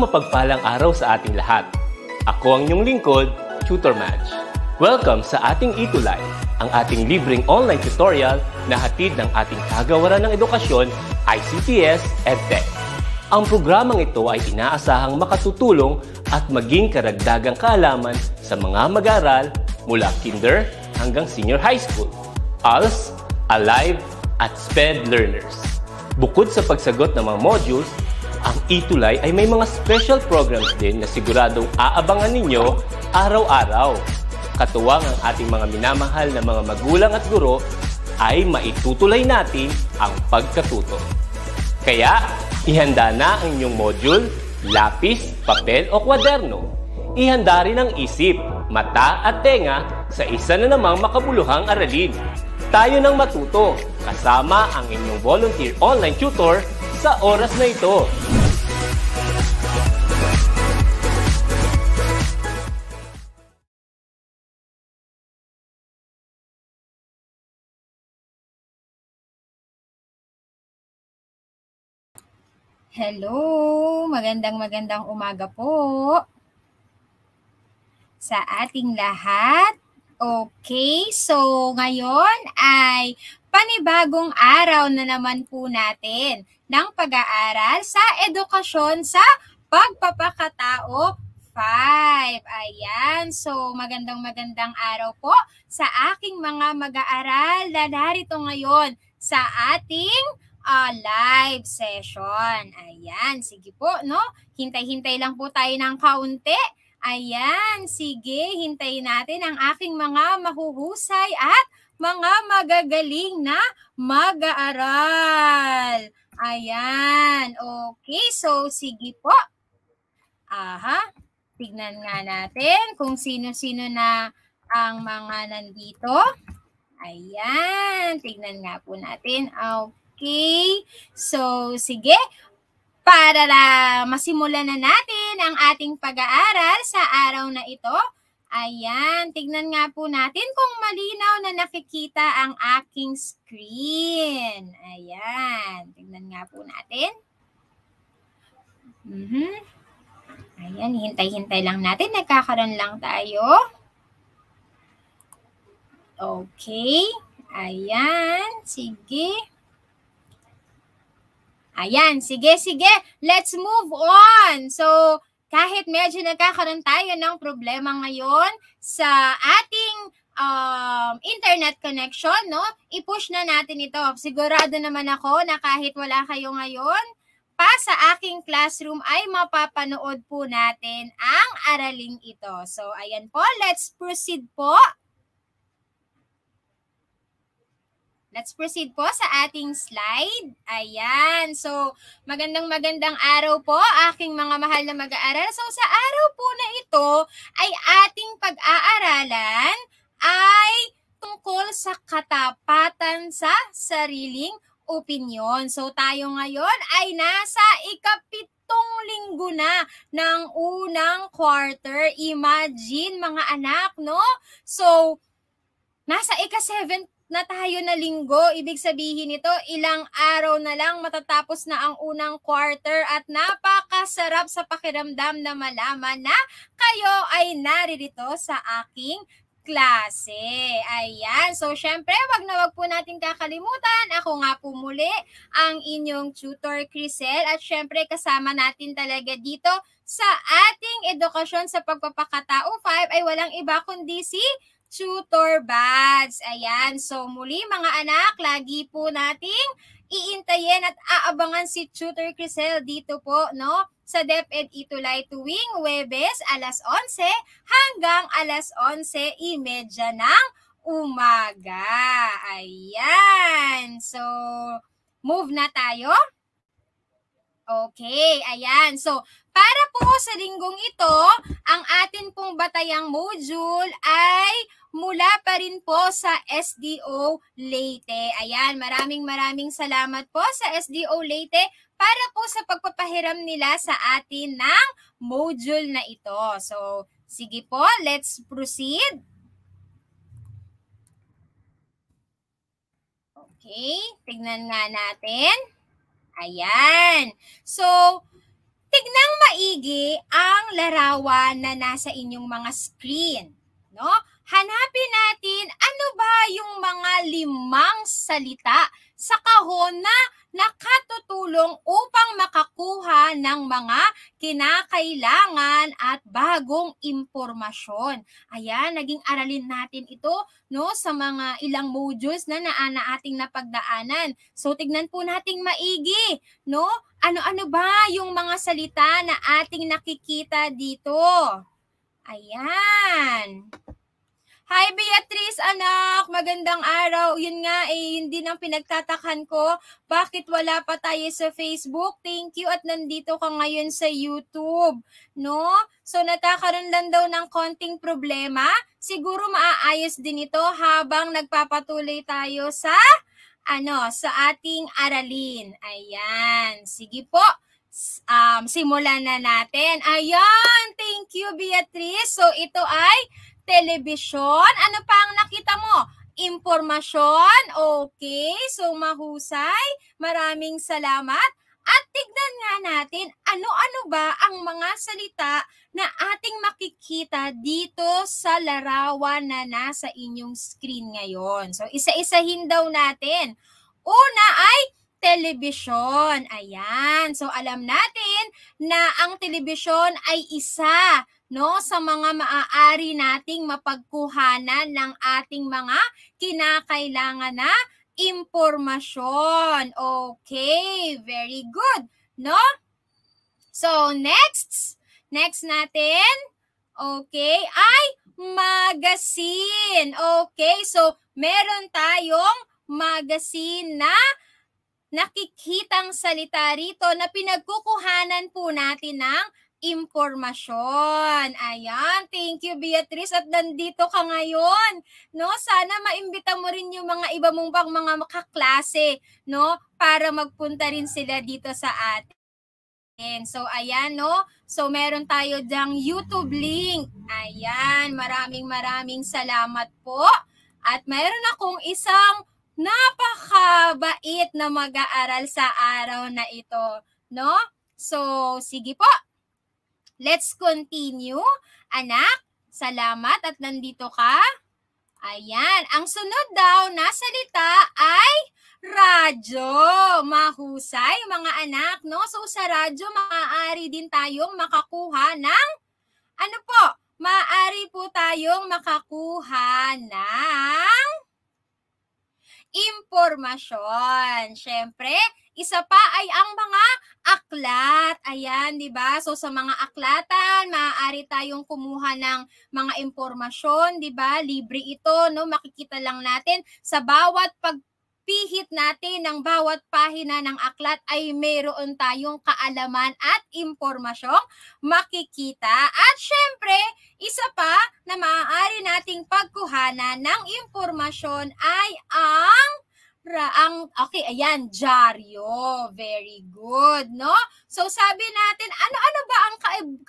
Isang mapagpalang araw sa ating lahat. Ako ang inyong lingkod, Tutor Match. Welcome sa ating e Itulay, ang ating libreng online tutorial na hatid ng ating kagawaran ng edukasyon, ICTS EdTech. Ang programang ito ay inaasahang makatutulong at maging karagdagang kaalaman sa mga mag-aaral mula kinder hanggang senior high school, ALS, ALIVE, at SPED learners. Bukod sa pagsagot ng mga modules, ang Itulay ay may mga special programs din na siguradong aabangan ninyo araw-araw. Katuwang ang ating mga minamahal na mga magulang at guro ay maitutuloy natin ang pagkatuto. Kaya, ihanda na ang inyong module, lapis, papel o kwaderno. Ihanda rin ang isip, mata at tenga sa isa na namang makabuluhang aralin tayo ng matuto kasama ang inyong volunteer online tutor sa oras na ito. Hello! Magandang magandang umaga po sa ating lahat. Okay, so ngayon ay panibagong araw na naman po natin ng pag-aaral sa edukasyon sa pagpapakatao 5. Ayan. So, magandang magandang araw po sa aking mga mag-aaral na narito ngayon sa ating uh, live session. Ayan. Sige po, no? Hintay-hintay lang po tayo ng kaunti Ayan, sige, hintayin natin ang aking mga mahuhusay at mga magagaling na mag-aaral. Ayan, okay, so sige po. Aha, tignan nga natin kung sino-sino na ang mga nandito. Ayan, tignan nga po natin. Okay, so sige, para masimulan na natin ang ating pag-aaral sa araw na ito. Ayan, tignan nga po natin kung malinaw na nakikita ang aking screen. Ayan, tignan nga po natin. Mm-hmm. Ayan, hintay-hintay lang natin. Nagkakaroon lang tayo. Okay. Ayan, sige. Ayan, sige, sige. Let's move on. So, kahit medyo nagkakaroon tayo ng problema ngayon sa ating um, internet connection, no? I-push na natin ito. Sigurado naman ako na kahit wala kayo ngayon, pa sa aking classroom ay mapapanood po natin ang araling ito. So, ayan po. Let's proceed po Let's proceed po sa ating slide. Ayan. So, magandang magandang araw po aking mga mahal na mag-aaral. So, sa araw po na ito ay ating pag-aaralan ay tungkol sa katapatan sa sariling opinyon. So, tayo ngayon ay nasa ikapit pitong linggo na ng unang quarter. Imagine mga anak, no? So, nasa ika-7 na tayo na linggo. Ibig sabihin nito, ilang araw na lang matatapos na ang unang quarter at napakasarap sa pakiramdam na malaman na kayo ay naririto sa aking klase. Ayan. So, syempre, wag na wag po natin kakalimutan. Ako nga po muli ang inyong tutor, Crisel. At syempre, kasama natin talaga dito sa ating edukasyon sa pagpapakatao 5 ay walang iba kundi si tutor badge. Ayan, so muli mga anak, lagi po nating iintayin at aabangan si Tutor Crisel dito po, no? Sa DepEd Itulay tuwing Webes, alas 11 hanggang alas 11.30 ng umaga. Ayan. So, move na tayo. Okay, ayan. So, para po sa linggong ito, ang atin pong batayang module ay mula pa rin po sa SDO Leyte. Ayan, maraming maraming salamat po sa SDO Leyte para po sa pagpapahiram nila sa atin ng module na ito. So, sige po, let's proceed. Okay, tignan nga natin. Ayan. So, tignang maigi ang larawan na nasa inyong mga screen. No? hanapin natin ano ba yung mga limang salita sa kahon na nakatutulong upang makakuha ng mga kinakailangan at bagong impormasyon. Ayan, naging aralin natin ito no sa mga ilang modules na naana ating napagdaanan. So tignan po nating maigi, no? Ano-ano ba yung mga salita na ating nakikita dito? Ayan. Hi Beatrice, anak! Magandang araw. Yun nga eh, hindi nang pinagtatakhan ko. Bakit wala pa tayo sa Facebook? Thank you at nandito ka ngayon sa YouTube. No? So nagkakaroon lang daw ng konting problema. Siguro maaayos din ito habang nagpapatuloy tayo sa ano, sa ating aralin. Ayan. Sige po um, simulan na natin. Ayan, thank you Beatrice. So ito ay telebisyon. Ano pa ang nakita mo? Impormasyon? Okay, so mahusay. Maraming salamat. At tignan nga natin ano-ano ba ang mga salita na ating makikita dito sa larawan na nasa inyong screen ngayon. So isa-isahin daw natin. Una ay telebisyon. Ayan. So alam natin na ang telebisyon ay isa no sa mga maaari nating mapagkuhanan ng ating mga kinakailangan na impormasyon. Okay, very good, no? So next, next natin, okay, ay magazine. Okay, so meron tayong magazine na nakikitang salita rito na pinagkukuhanan po natin ng impormasyon. Ayan, thank you Beatrice at nandito ka ngayon. No, sana maimbita mo rin yung mga iba mong pang mga makaklase, no, para magpunta rin sila dito sa atin. And so ayan no, so meron tayo diyang YouTube link. Ayan, maraming maraming salamat po. At meron akong isang napakabait na mag-aaral sa araw na ito, no? So sige po, Let's continue. Anak, salamat at nandito ka. Ayan. Ang sunod daw na salita ay radyo. Mahusay, mga anak. No? So, sa radyo, maaari din tayong makakuha ng, ano po, maaari po tayong makakuha ng impormasyon. Siyempre, isa pa ay ang mga aklat. Ayan, di ba? So sa mga aklatan, maaari tayong kumuha ng mga impormasyon, di ba? Libre ito, no? Makikita lang natin sa bawat pag pihit natin ng bawat pahina ng aklat ay mayroon tayong kaalaman at impormasyong makikita. At syempre, isa pa na maaari nating pagkuhanan ng impormasyon ay ang raang, okay, ayan, dyaryo. Very good, no? So sabi natin, ano-ano ba ang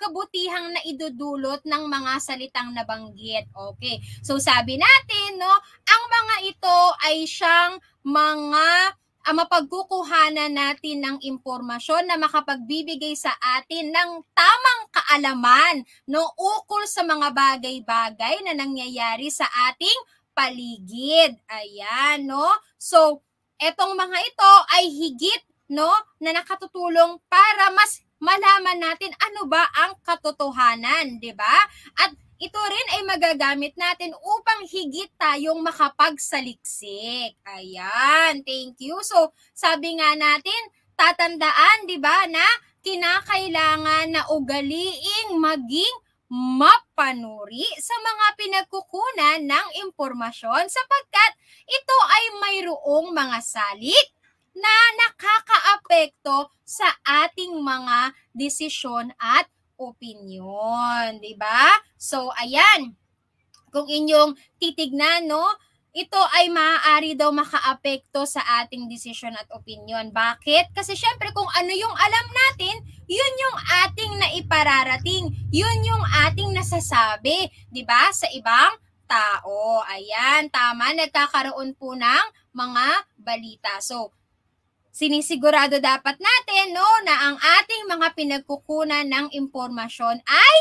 kabutihang na idudulot ng mga salitang nabanggit? Okay, so sabi natin, no, ang mga ito ay siyang mga ang ah, mapagkukuhanan natin ng impormasyon na makapagbibigay sa atin ng tamang kaalaman no ukol sa mga bagay-bagay na nangyayari sa ating paligid. Ayan, no? So, etong mga ito ay higit, no, na nakatutulong para mas malaman natin ano ba ang katotohanan, 'di ba? At ito rin ay magagamit natin upang higit tayong makapagsaliksik. Ayan, thank you. So, sabi nga natin, tatandaan, 'di ba, na kinakailangan na ugaliing maging mapanuri sa mga pinagkukunan ng impormasyon sapagkat ito ay mayroong mga salik na nakakaapekto sa ating mga desisyon at opinyon, 'di ba? So ayan. Kung inyong titignan, no, ito ay maaari daw makaapekto sa ating desisyon at opinyon. Bakit? Kasi syempre kung ano yung alam natin, yun yung ating naipararating. Yun yung ating nasasabi, di ba, sa ibang tao. Ayan, tama, nagkakaroon po ng mga balita. So, sinisigurado dapat natin no, na ang ating mga pinagkukunan ng impormasyon ay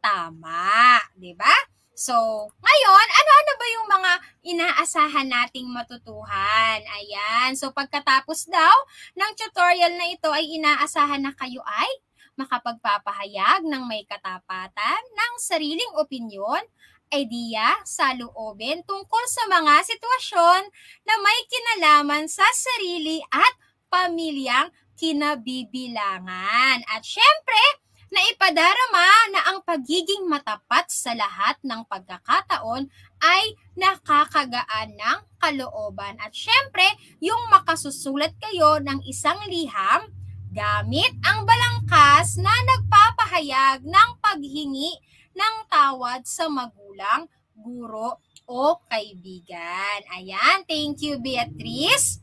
tama, di ba? So, ngayon, ano-ano ba yung mga inaasahan nating matutuhan? Ayan. So, pagkatapos daw ng tutorial na ito ay inaasahan na kayo ay makapagpapahayag ng may katapatan ng sariling opinyon, idea, saloobin tungkol sa mga sitwasyon na may kinalaman sa sarili at pamilyang kinabibilangan. At syempre, na ipadarama na ang pagiging matapat sa lahat ng pagkakataon ay nakakagaan ng kalooban. At syempre, yung makasusulat kayo ng isang liham gamit ang balangkas na nagpapahayag ng paghingi ng tawad sa magulang, guro, o kaibigan. Ayan, thank you Beatrice.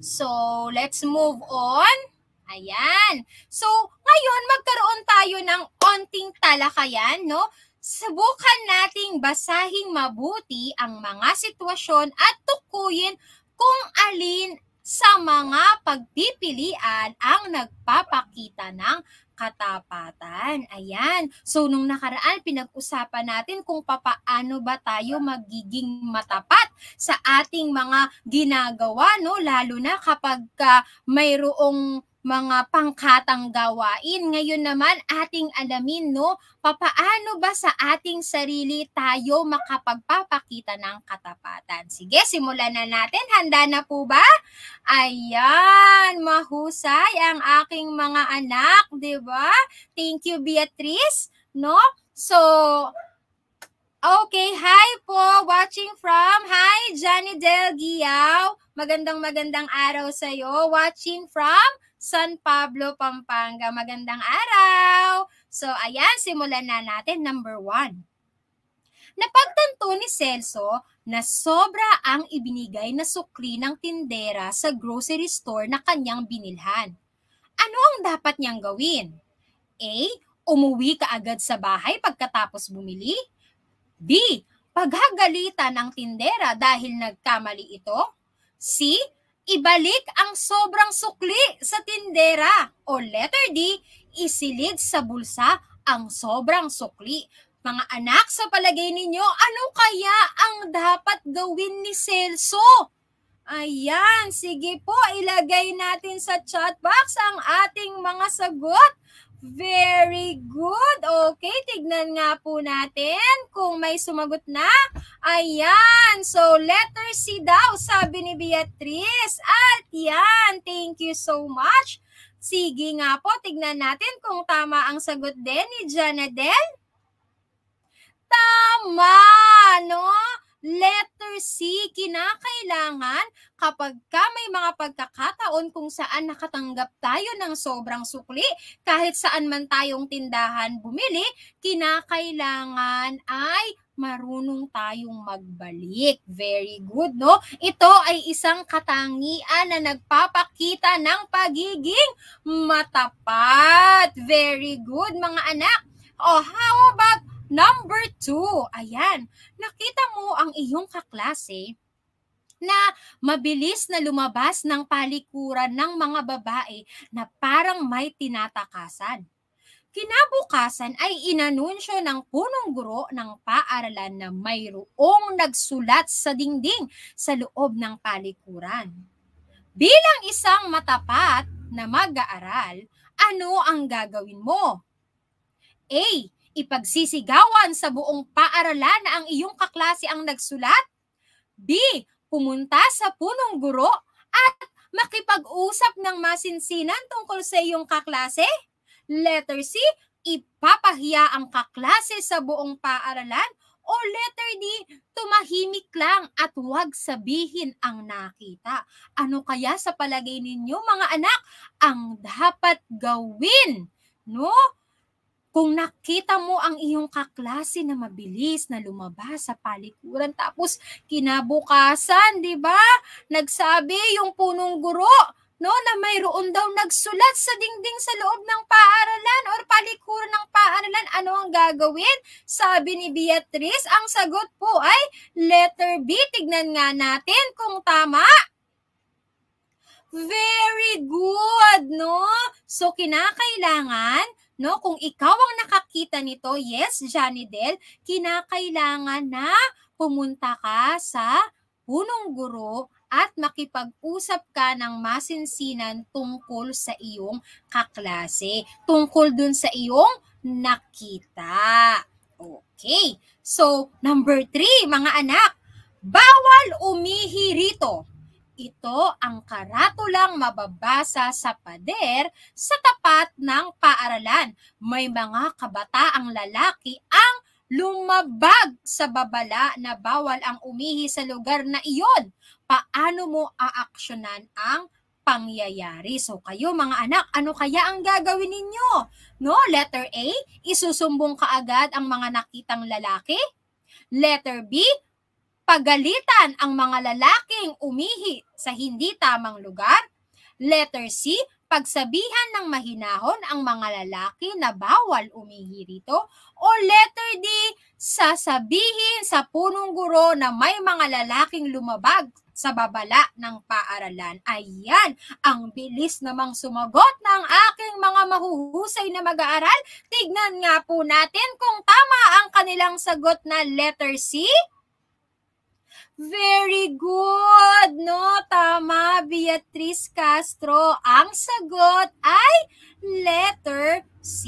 So, let's move on. Ayan. So, ngayon magkaroon tayo ng onting talakayan, no? Subukan nating basahin mabuti ang mga sitwasyon at tukuyin kung alin sa mga pagpipilian ang nagpapakita ng katapatan. Ayan. So, nung nakaraan, pinag-usapan natin kung papaano ba tayo magiging matapat sa ating mga ginagawa, no? Lalo na kapag uh, mayroong mga pangkatang gawain. Ngayon naman ating alamin no, papaano ba sa ating sarili tayo makapagpapakita ng katapatan. Sige, simulan na natin. Handa na po ba? Ayan, mahusay ang aking mga anak, 'di ba? Thank you Beatrice, no? So, Okay, hi po, watching from, hi, Johnny Del Giao. Magandang magandang araw sa'yo, watching from San Pablo, Pampanga. Magandang araw! So, ayan, simulan na natin. Number one. Napagtanto ni Celso na sobra ang ibinigay na sukli ng tindera sa grocery store na kanyang binilhan. Ano ang dapat niyang gawin? A. Umuwi ka agad sa bahay pagkatapos bumili. B. Paghagalitan ng tindera dahil nagkamali ito. C ibalik ang sobrang sukli sa tindera. O letter D, isilid sa bulsa ang sobrang sukli. Mga anak, sa palagay ninyo, ano kaya ang dapat gawin ni Celso? Ayan, sige po, ilagay natin sa chat box ang ating mga sagot. Very good. Okay, tignan nga po natin kung may sumagot na. Ayan! So, letter C daw, sabi ni Beatrice. At yan, thank you so much. Sige nga po, tignan natin kung tama ang sagot din ni Janadel. Tama, no? Letter C, kinakailangan kapag ka may mga pagkakataon kung saan nakatanggap tayo ng sobrang sukli, kahit saan man tayong tindahan bumili, kinakailangan ay marunong tayong magbalik. Very good, no? Ito ay isang katangian na nagpapakita ng pagiging matapat. Very good, mga anak. Oh, how about number two? Ayan, nakita mo ang iyong kaklase na mabilis na lumabas ng palikuran ng mga babae na parang may tinatakasan. Kinabukasan ay inanunsyo ng punong guro ng paaralan na mayroong nagsulat sa dingding sa loob ng palikuran. Bilang isang matapat na mag-aaral, ano ang gagawin mo? A. Ipagsisigawan sa buong paaralan na ang iyong kaklase ang nagsulat. B. Pumunta sa punong guro at makipag-usap ng masinsinan tungkol sa iyong kaklase. Letter C, ipapahiya ang kaklase sa buong paaralan. O letter D, tumahimik lang at huwag sabihin ang nakita. Ano kaya sa palagay ninyo mga anak ang dapat gawin? No? Kung nakita mo ang iyong kaklase na mabilis na lumabas sa palikuran tapos kinabukasan, 'di ba? Nagsabi yung punong guro, no, na mayroon daw nagsulat sa dingding sa loob ng paaralan or palikuran ng paaralan, ano ang gagawin? Sabi ni Beatrice, ang sagot po ay letter B. Tignan nga natin kung tama. Very good, no? So, kinakailangan no? Kung ikaw ang nakakita nito, yes, Janidel, kinakailangan na pumunta ka sa punong guro at makipag-usap ka ng masinsinan tungkol sa iyong kaklase, tungkol dun sa iyong nakita. Okay, so number three, mga anak, bawal umihi rito. Ito ang karatulang mababasa sa pader sa tapat ng paaralan. May mga kabataang lalaki ang lumabag sa babala na bawal ang umihi sa lugar na iyon paano mo aaksyonan ang pangyayari. So kayo mga anak, ano kaya ang gagawin ninyo? No, letter A, isusumbong kaagad ang mga nakitang lalaki. Letter B, pagalitan ang mga lalaking umihi sa hindi tamang lugar. Letter C, pagsabihan ng mahinahon ang mga lalaki na bawal umihi rito. O letter D, sasabihin sa punong guro na may mga lalaking lumabag sa babala ng paaralan. Ayan, ang bilis namang sumagot ng aking mga mahuhusay na mag-aaral. Tignan nga po natin kung tama ang kanilang sagot na letter C. Very good, no? Tama, Beatriz Castro. Ang sagot ay letter C.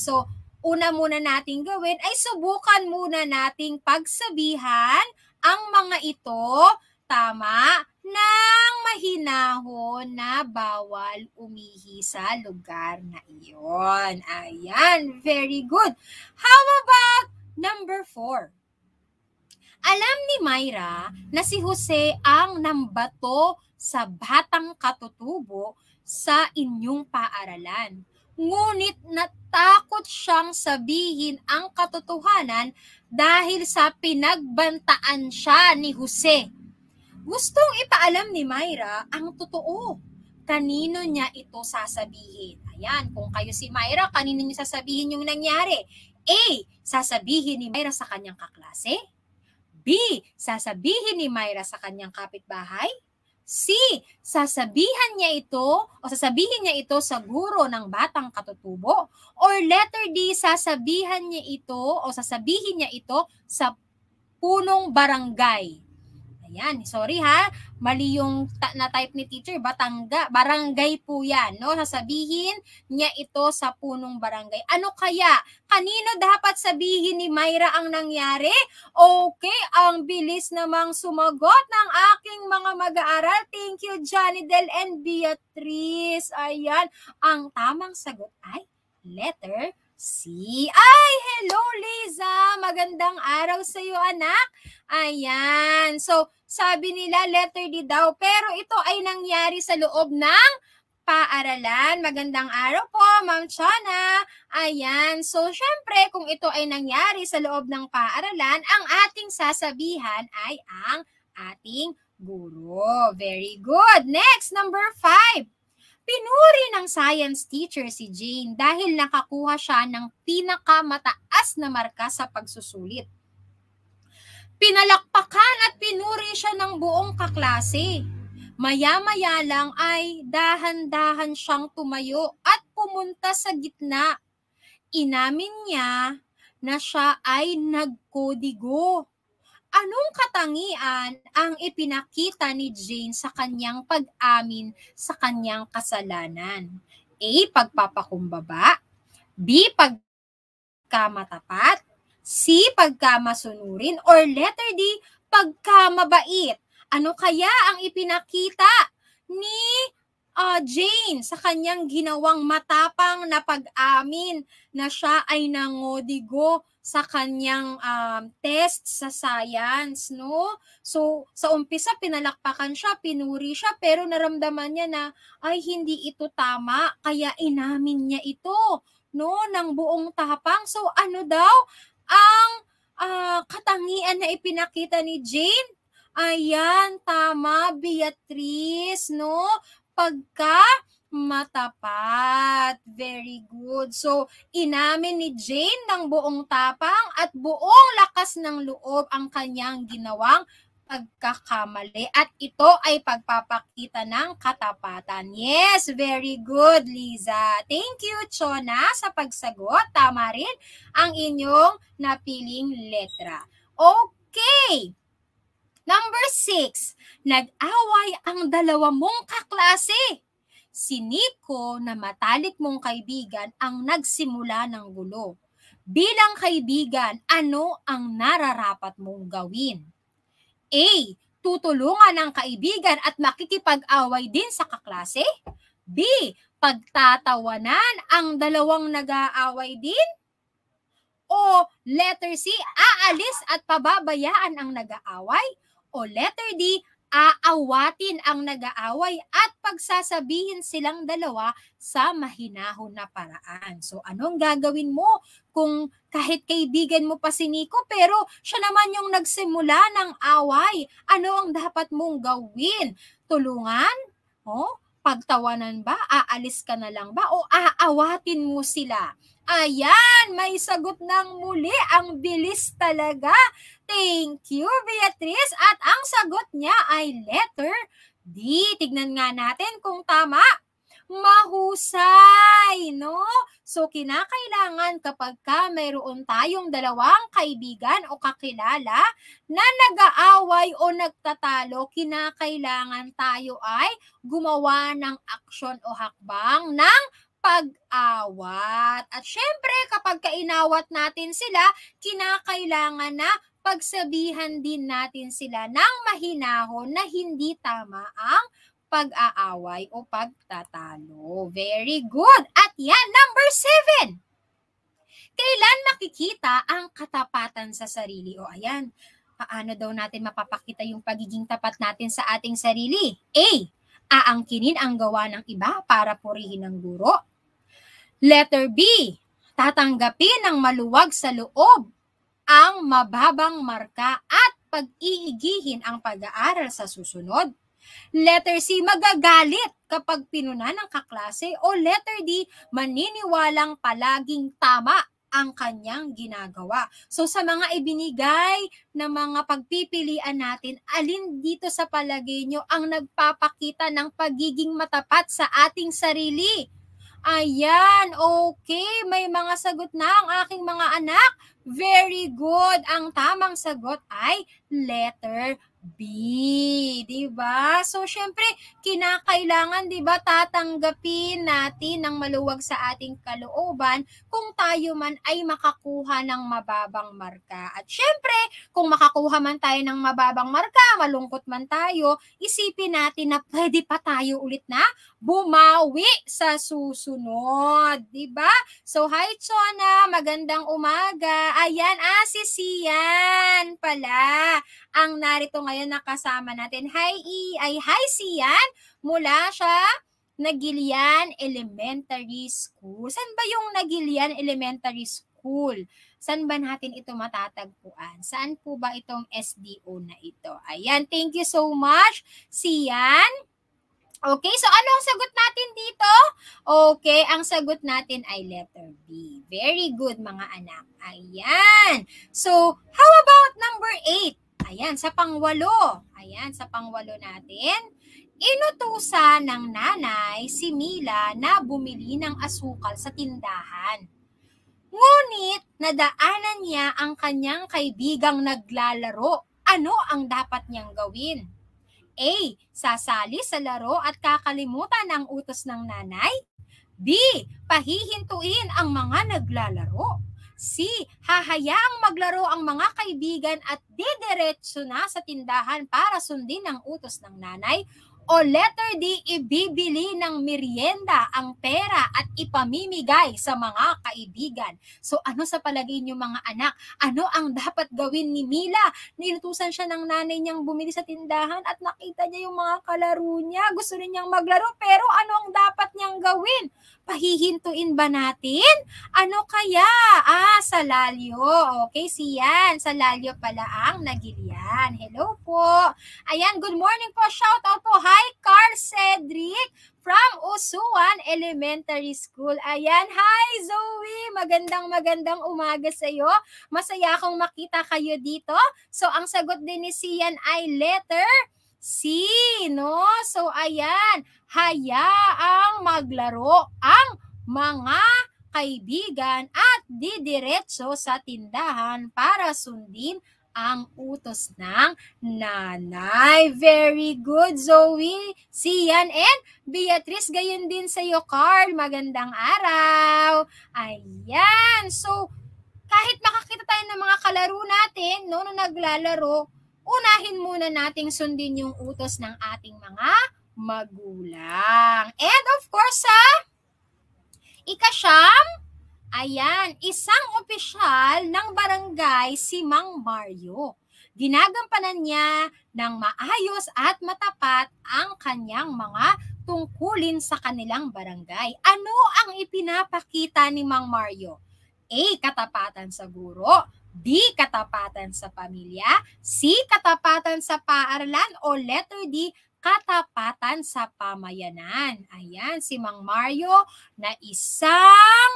So, una muna nating gawin ay subukan muna nating pagsabihan ang mga ito tama ng mahinahon na bawal umihi sa lugar na iyon. Ayan, very good. How about number four? Alam ni Myra na si Jose ang nambato sa batang katutubo sa inyong paaralan. Ngunit natakot siyang sabihin ang katotohanan dahil sa pinagbantaan siya ni Jose Gustong ipaalam ni Myra ang totoo. Kanino niya ito sasabihin? Ayan, kung kayo si Myra, kanino niya sasabihin yung nangyari? A. Sasabihin ni Myra sa kanyang kaklase. B. Sasabihin ni Myra sa kanyang kapitbahay. C. Sasabihan niya ito o sasabihin niya ito sa guro ng batang katutubo. Or letter D, sasabihan niya ito o sasabihin niya ito sa punong barangay Ayan, sorry ha. Mali yung ta- na-type ni teacher. Batanga, barangay po yan. No? Sasabihin niya ito sa punong barangay. Ano kaya? Kanino dapat sabihin ni Myra ang nangyari? Okay, ang bilis namang sumagot ng aking mga mag-aaral. Thank you, Johnny Del and Beatrice. Ayan, ang tamang sagot ay letter C. Ay, hello Liza! Magandang araw sa iyo, anak. Ayan. So, sabi nila letter D daw. Pero ito ay nangyari sa loob ng paaralan. Magandang araw po, Ma'am Chana. Ayan, so syempre kung ito ay nangyari sa loob ng paaralan, ang ating sasabihan ay ang ating guro. Very good. Next, number five. Pinuri ng science teacher si Jane dahil nakakuha siya ng pinakamataas na marka sa pagsusulit. Pinalakpakan at pinuri siya ng buong kaklase. Maya-maya lang ay dahan-dahan siyang tumayo at pumunta sa gitna. Inamin niya na siya ay nagkodigo. Anong katangian ang ipinakita ni Jane sa kanyang pag-amin sa kanyang kasalanan? A. Pagpapakumbaba. B. Pagkamatapat. C pagkamasunurin. or letter D pagkamabait. Ano kaya ang ipinakita ni uh, Jane sa kanyang ginawang matapang na pag-amin na siya ay nangodigo sa kanyang um, test sa science, no? So, sa umpisa, pinalakpakan siya, pinuri siya, pero naramdaman niya na, ay, hindi ito tama, kaya inamin niya ito, no? Nang buong tapang. So, ano daw ang uh, katangian na ipinakita ni Jane? Ayan, tama, Beatrice, no? Pagka matapat. Very good. So, inamin ni Jane ng buong tapang at buong lakas ng loob ang kanyang ginawang pagkakamali at ito ay pagpapakita ng katapatan. Yes, very good, Liza. Thank you, Chona, sa pagsagot. Tama rin ang inyong napiling letra. Okay. Number six, nag-away ang dalawa mong kaklase. Si Nico na matalik mong kaibigan ang nagsimula ng gulo. Bilang kaibigan, ano ang nararapat mong gawin? A. Tutulungan ang kaibigan at makikipag-away din sa kaklase. B. Pagtatawanan ang dalawang nag-aaway din. O letter C. Aalis at pababayaan ang nag-aaway. O letter D. Aawatin ang nag-aaway at pagsasabihin silang dalawa sa mahinahon na paraan. So anong gagawin mo kung kahit kaibigan mo pa si Nico pero siya naman yung nagsimula ng away. Ano ang dapat mong gawin? Tulungan? Oh, pagtawanan ba? Aalis ka na lang ba? O aawatin mo sila? Ayan, may sagot ng muli. Ang bilis talaga. Thank you, Beatrice. At ang sagot niya ay letter D. Tignan nga natin kung tama mahusay, no? So, kinakailangan kapag ka mayroon tayong dalawang kaibigan o kakilala na nag-aaway o nagtatalo, kinakailangan tayo ay gumawa ng aksyon o hakbang ng pag-awat. At syempre, kapag kainawat natin sila, kinakailangan na pagsabihan din natin sila ng mahinahon na hindi tama ang pag-aaway o pagtatalo. Very good. At yan, number seven. Kailan makikita ang katapatan sa sarili? O ayan, paano daw natin mapapakita yung pagiging tapat natin sa ating sarili? A. Aangkinin ang gawa ng iba para purihin ng guro. Letter B. Tatanggapin ng maluwag sa loob ang mababang marka at pag-iigihin ang pag-aaral sa susunod. Letter C, magagalit kapag pinuna ng kaklase. O letter D, maniniwalang palaging tama ang kanyang ginagawa. So sa mga ibinigay na mga pagpipilian natin, alin dito sa palagay nyo ang nagpapakita ng pagiging matapat sa ating sarili? Ayan, okay, may mga sagot na ang aking mga anak. Very good. Ang tamang sagot ay letter B. 'di ba? So syempre, kinakailangan 'di ba tatanggapin natin ng maluwag sa ating kalooban kung tayo man ay makakuha ng mababang marka. At syempre, kung makakuha man tayo ng mababang marka, malungkot man tayo, isipin natin na pwede pa tayo ulit na bumawi sa susunod, 'di ba? So hi Chona, magandang umaga. Ayan, ah si Sian pala ang narito ngayon na kasama natin. Hi E, ay hi Sian mula siya Nagilian Elementary School. San ba yung Nagilian Elementary School? San ba natin ito matatagpuan? Saan po ba itong SDO na ito? Ayan, thank you so much, Sian. Okay, so ano ang sagot natin dito? Okay, ang sagot natin ay letter B. Very good mga anak. Ayan. So, how about number 8? Ayan, sa pangwalo. Ayan, sa pangwalo natin. Inutusan ng nanay si Mila na bumili ng asukal sa tindahan. Ngunit nadaanan niya ang kanyang kaibigang naglalaro. Ano ang dapat niyang gawin? A. Sasali sa laro at kakalimutan ang utos ng nanay. B. Pahihintuin ang mga naglalaro. C. Hahayaang maglaro ang mga kaibigan at didiretso na sa tindahan para sundin ang utos ng nanay. O letter D, ibibili ng merienda ang pera at ipamimigay sa mga kaibigan. So ano sa palagay niyo mga anak? Ano ang dapat gawin ni Mila? Nilutusan siya ng nanay niyang bumili sa tindahan at nakita niya yung mga kalaro niya. Gusto rin niyang maglaro pero ano ang dapat niyang gawin? pahihintuin ba natin? Ano kaya? Ah, sa lalyo. Okay, siyan. Sa lalyo pala ang nagilian. Hello po. Ayan, good morning po. Shout out po. Hi, Carl Cedric from Usuan Elementary School. Ayan, hi Zoe! Magandang magandang umaga sa iyo. Masaya akong makita kayo dito. So, ang sagot din ni Sian ay letter C, no? So, ayan, hayaang maglaro ang mga kaibigan at didiretso sa tindahan para sundin ang utos ng nanay. Very good, Zoe, Sian, and Beatrice. Gayon din sa iyo, Carl. Magandang araw. Ayan. So, kahit makakita tayo ng mga kalaro natin, no, nung naglalaro, unahin muna nating sundin yung utos ng ating mga magulang. And of course, sa ikasyam, ayan, isang opisyal ng barangay si Mang Mario. Ginagampanan niya ng maayos at matapat ang kanyang mga tungkulin sa kanilang barangay. Ano ang ipinapakita ni Mang Mario? A. Katapatan sa guro. D. Katapatan sa pamilya. C. Katapatan sa paaralan. O letter D. Katapatan sa pamayanan. Ayan, si Mang Mario na isang,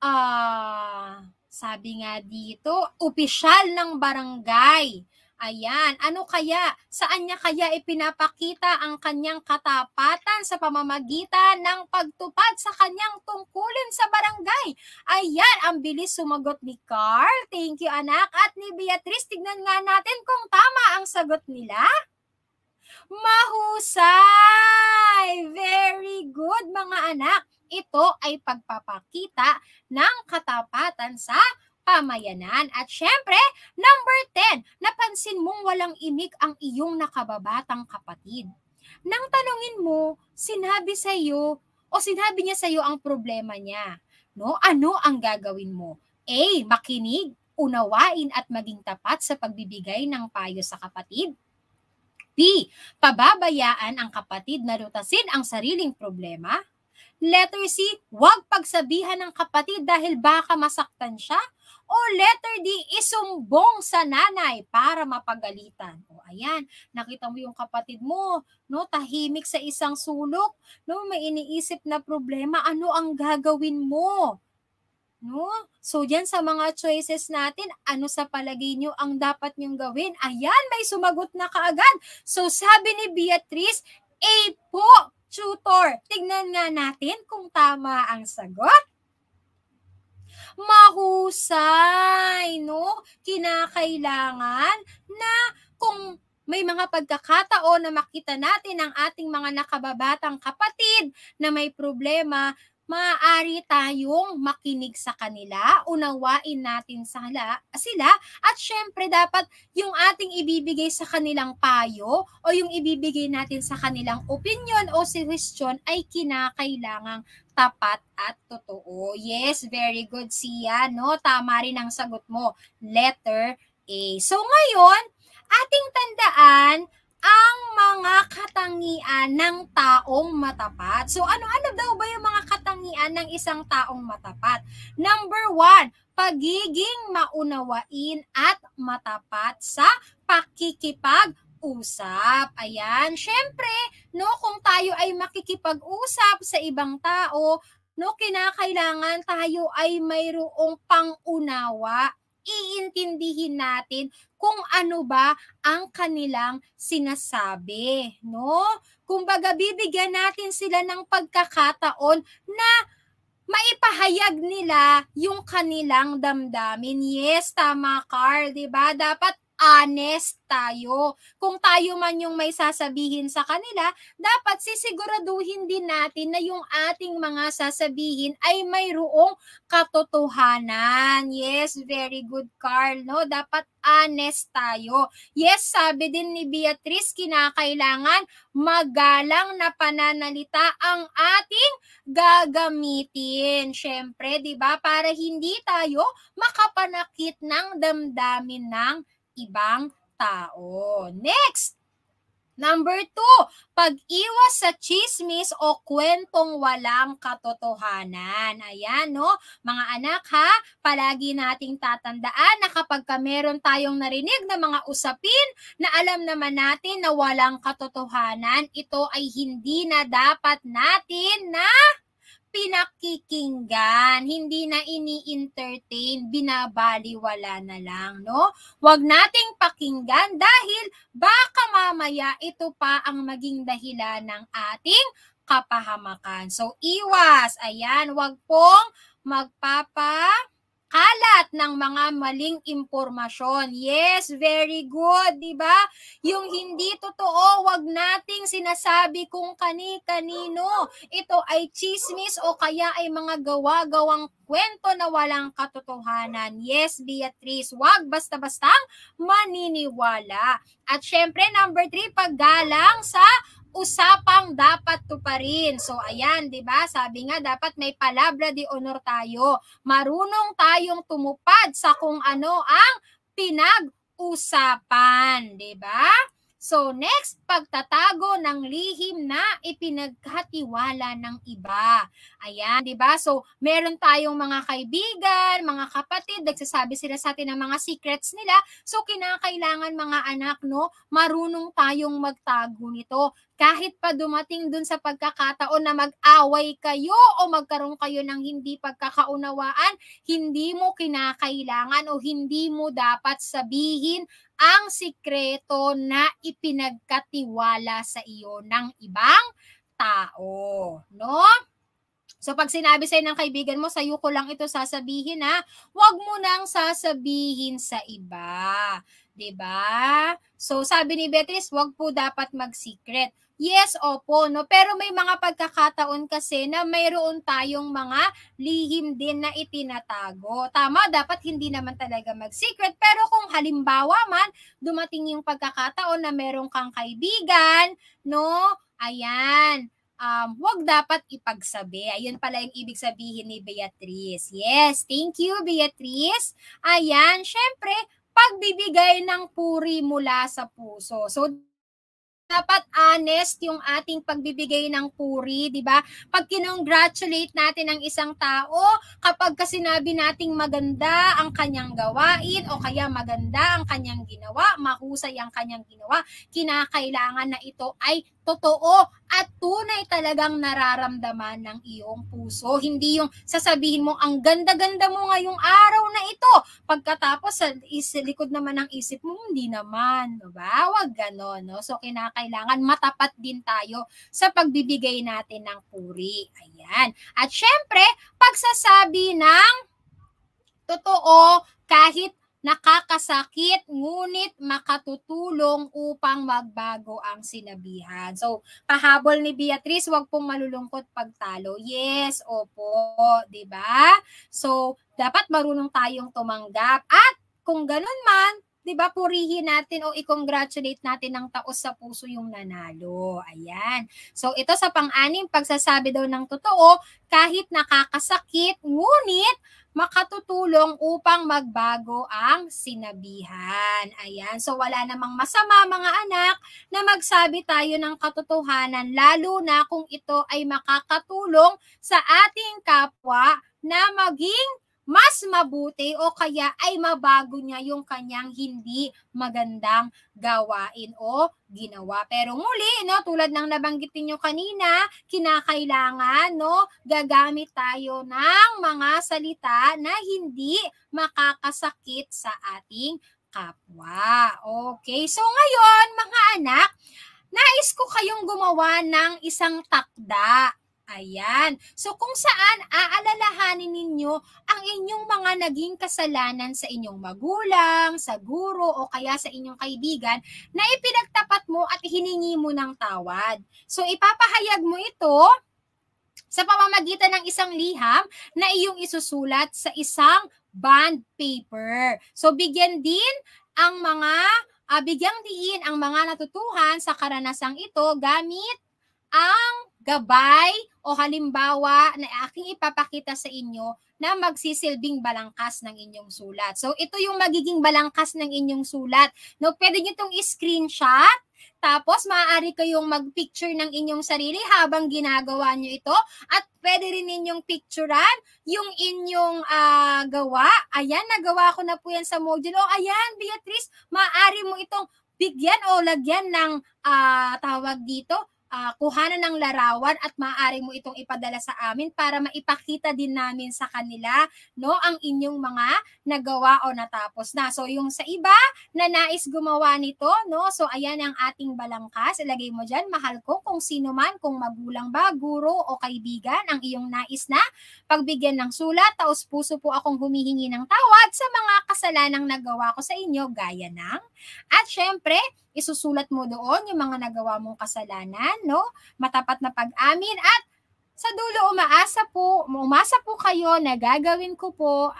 uh, sabi nga dito, opisyal ng barangay Ayan, ano kaya? Saan niya kaya ipinapakita ang kanyang katapatan sa pamamagitan ng pagtupad sa kanyang tungkulin sa barangay? Ayan, ang bilis sumagot ni Carl. Thank you anak. At ni Beatrice, tignan nga natin kung tama ang sagot nila. Mahusay! Very good mga anak. Ito ay pagpapakita ng katapatan sa pamayanan. At syempre, number 10, napansin mong walang imik ang iyong nakababatang kapatid. Nang tanungin mo, sinabi sa iyo o sinabi niya sa iyo ang problema niya. No? Ano ang gagawin mo? A. Makinig, unawain at maging tapat sa pagbibigay ng payo sa kapatid. B. Pababayaan ang kapatid na lutasin ang sariling problema. Letter C, huwag pagsabihan ng kapatid dahil baka masaktan siya o letter D, isumbong sa nanay para mapagalitan. O ayan, nakita mo yung kapatid mo, no, tahimik sa isang sulok, no, may iniisip na problema, ano ang gagawin mo? No? So, diyan sa mga choices natin, ano sa palagay niyo ang dapat nyong gawin? Ayan, may sumagot na kaagad. So, sabi ni Beatrice, A po, tutor. Tignan nga natin kung tama ang sagot mahusay, no? Kinakailangan na kung may mga pagkakataon na makita natin ang ating mga nakababatang kapatid na may problema, maaari tayong makinig sa kanila, unawain natin sa sila, at syempre dapat yung ating ibibigay sa kanilang payo o yung ibibigay natin sa kanilang opinion o suggestion ay kinakailangang tapat at totoo. Yes, very good siya, no? Tama rin ang sagot mo. Letter A. So ngayon, ating tandaan ang mga katangian ng taong matapat. So ano-ano daw ba yung mga katangian ng isang taong matapat? Number one, pagiging maunawain at matapat sa pakikipag usap. Ayan, syempre, no, kung tayo ay makikipag-usap sa ibang tao, no, kinakailangan tayo ay mayroong pangunawa iintindihin natin kung ano ba ang kanilang sinasabi, no? Kumbaga bibigyan natin sila ng pagkakataon na maipahayag nila yung kanilang damdamin. Yes, tama Carl, 'di ba? Dapat honest tayo. Kung tayo man yung may sasabihin sa kanila, dapat sisiguraduhin din natin na yung ating mga sasabihin ay mayroong katotohanan. Yes, very good Carl, no? Dapat honest tayo. Yes, sabi din ni Beatrice, kinakailangan magalang na pananalita ang ating gagamitin. Siyempre, di ba? Para hindi tayo makapanakit ng damdamin ng ibang tao. Next! Number two, pag-iwas sa chismis o kwentong walang katotohanan. Ayan, no? Mga anak, ha? Palagi nating tatandaan na kapag ka meron tayong narinig na mga usapin na alam naman natin na walang katotohanan, ito ay hindi na dapat natin na pinakikinggan, hindi na ini-entertain, binabaliwala na lang, no? Huwag nating pakinggan dahil baka mamaya ito pa ang maging dahilan ng ating kapahamakan. So iwas, ayan, huwag pong magpapa ng mga maling impormasyon. Yes, very good, 'di ba? Yung hindi totoo, wag nating sinasabi kung kani-kanino. Ito ay chismis o kaya ay mga gawa-gawang kwento na walang katotohanan. Yes, Beatrice, wag basta-bastang maniniwala. At syempre, number three, paggalang sa usapang dapat tuparin. So ayan, 'di ba? Sabi nga dapat may palabra de honor tayo. Marunong tayong tumupad sa kung ano ang pinag-usapan, 'di ba? So next, pagtatago ng lihim na ipinagkatiwala ng iba. Ayan, 'di ba? So meron tayong mga kaibigan, mga kapatid, nagsasabi sila sa atin ng mga secrets nila. So kinakailangan mga anak, no, marunong tayong magtago nito. Kahit pa dumating dun sa pagkakataon na mag-away kayo o magkaroon kayo ng hindi pagkakaunawaan, hindi mo kinakailangan o hindi mo dapat sabihin ang sikreto na ipinagkatiwala sa iyo ng ibang tao, no? So pag sinabi sa'yo ng kaibigan mo, sa'yo ko lang ito sasabihin ha, huwag mo nang sasabihin sa iba. 'di ba? So sabi ni Beatrice, 'wag po dapat mag-secret. Yes, opo, no? Pero may mga pagkakataon kasi na mayroon tayong mga lihim din na itinatago. Tama, dapat hindi naman talaga mag-secret. Pero kung halimbawa man, dumating yung pagkakataon na meron kang kaibigan, no? Ayan, um, wag dapat ipagsabi. Ayun pala yung ibig sabihin ni Beatrice. Yes, thank you Beatrice. Ayan, syempre, pagbibigay ng puri mula sa puso. So dapat honest yung ating pagbibigay ng puri, di ba? Pag kinongratulate natin ang isang tao, kapag kasinabi nating maganda ang kanyang gawain o kaya maganda ang kanyang ginawa, mahusay ang kanyang ginawa, kinakailangan na ito ay totoo at tunay talagang nararamdaman ng iyong puso. Hindi yung sasabihin mo, ang ganda-ganda mo ngayong araw na ito. Pagkatapos, sa likod naman ng isip mo, hindi naman. Diba? Huwag ganon. No? So, kinakailangan matapat din tayo sa pagbibigay natin ng puri. Ayan. At syempre, pagsasabi ng totoo kahit nakakasakit ngunit makatutulong upang magbago ang sinabihan. So, pahabol ni Beatrice, huwag pong malulungkot pagtalo. Yes, opo, 'di ba? So, dapat marunong tayong tumanggap at kung ganun man, 'di ba purihin natin o i-congratulate natin ng taos sa puso yung nanalo. Ayan. So ito sa pang-anim pagsasabi daw ng totoo kahit nakakasakit ngunit makatutulong upang magbago ang sinabihan. Ayan. So wala namang masama mga anak na magsabi tayo ng katotohanan lalo na kung ito ay makakatulong sa ating kapwa na maging mas mabuti o kaya ay mabago niya yung kanyang hindi magandang gawain o ginawa. Pero muli, no, tulad ng nabanggit niyo kanina, kinakailangan no, gagamit tayo ng mga salita na hindi makakasakit sa ating kapwa. Okay, so ngayon mga anak, nais ko kayong gumawa ng isang takda Ayan. So kung saan aalalahanin ninyo ang inyong mga naging kasalanan sa inyong magulang, sa guro o kaya sa inyong kaibigan na ipinagtapat mo at hiningi mo ng tawad. So ipapahayag mo ito sa pamamagitan ng isang liham na iyong isusulat sa isang bond paper. So bigyan din ang mga uh, bigyang diin ang mga natutuhan sa karanasang ito gamit ang gabay o halimbawa na aking ipapakita sa inyo na magsisilbing balangkas ng inyong sulat. So ito yung magiging balangkas ng inyong sulat. No, pwede niyo tong i-screenshot tapos maaari kayong mag-picture ng inyong sarili habang ginagawa niyo ito at pwede rin ninyong picturean yung inyong uh, gawa. Ayan, nagawa ko na po yan sa module. O ayan, Beatrice, maaari mo itong bigyan o lagyan ng uh, tawag dito uh, kuhanan ng larawan at maaari mo itong ipadala sa amin para maipakita din namin sa kanila no ang inyong mga nagawa o natapos na. So yung sa iba na nais gumawa nito, no? So ayan ang ating balangkas. Ilagay mo diyan mahal ko kung sino man, kung magulang ba, guro o kaibigan ang iyong nais na pagbigyan ng sulat. Taos puso po akong humihingi ng tawad sa mga kasalanang nagawa ko sa inyo gaya ng at syempre isusulat mo doon yung mga nagawa mong kasalanan, no? Matapat na pag-amin at sa dulo umaasa po, umasa po kayo na gagawin ko po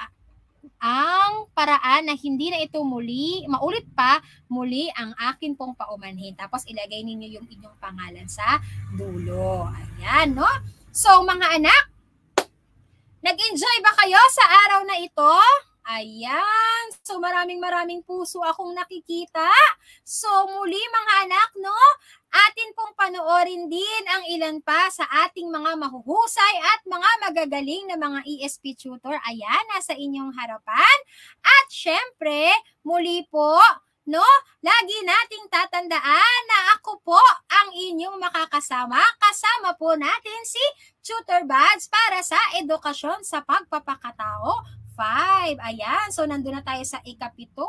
ang paraan na hindi na ito muli, maulit pa, muli ang akin pong paumanhin. Tapos ilagay ninyo yung inyong pangalan sa dulo. Ayan, no? So, mga anak, nag-enjoy ba kayo sa araw na ito? Ayan. So maraming maraming puso akong nakikita. So muli mga anak, no? Atin pong panoorin din ang ilan pa sa ating mga mahuhusay at mga magagaling na mga ESP tutor. Ayan, nasa inyong harapan. At syempre, muli po, no? Lagi nating tatandaan na ako po ang inyong makakasama. Kasama po natin si Tutor Buds para sa edukasyon sa pagpapakatao 5. Ayan, so nandun na tayo sa ikapito.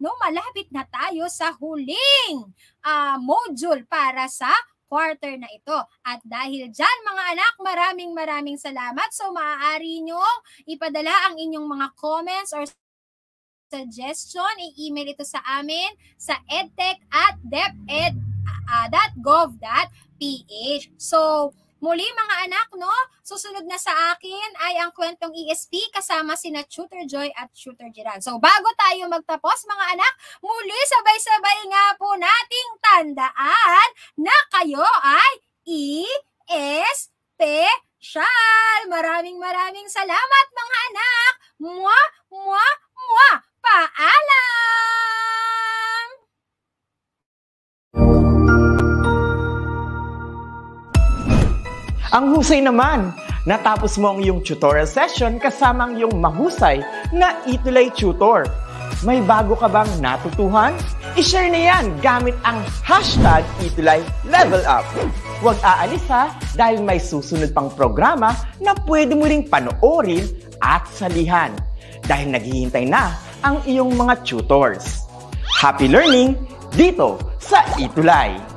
No, malapit na tayo sa huling uh, module para sa quarter na ito. At dahil dyan mga anak, maraming maraming salamat. So maaari nyo ipadala ang inyong mga comments or suggestion. I-email ito sa amin sa edtech at deped.gov.ph. Ah, ah, so, Muli mga anak, no? Susunod na sa akin ay ang kwentong ESP kasama sina Shooter Joy at Shooter Jiran. So bago tayo magtapos mga anak, muli sabay-sabay nga po nating tandaan na kayo ay E-S-P-Shal. Maraming maraming salamat mga anak. Mwa, mwa, mwa. Paalam! Ang husay naman, natapos mo ang iyong tutorial session kasama ang iyong mahusay na Itulay Tutor. May bago ka bang natutuhan? I-share na yan gamit ang hashtag Itulay Level Up. Huwag aalis ha dahil may susunod pang programa na pwede mo ring panoorin at salihan dahil naghihintay na ang iyong mga tutors. Happy learning dito sa Itulay!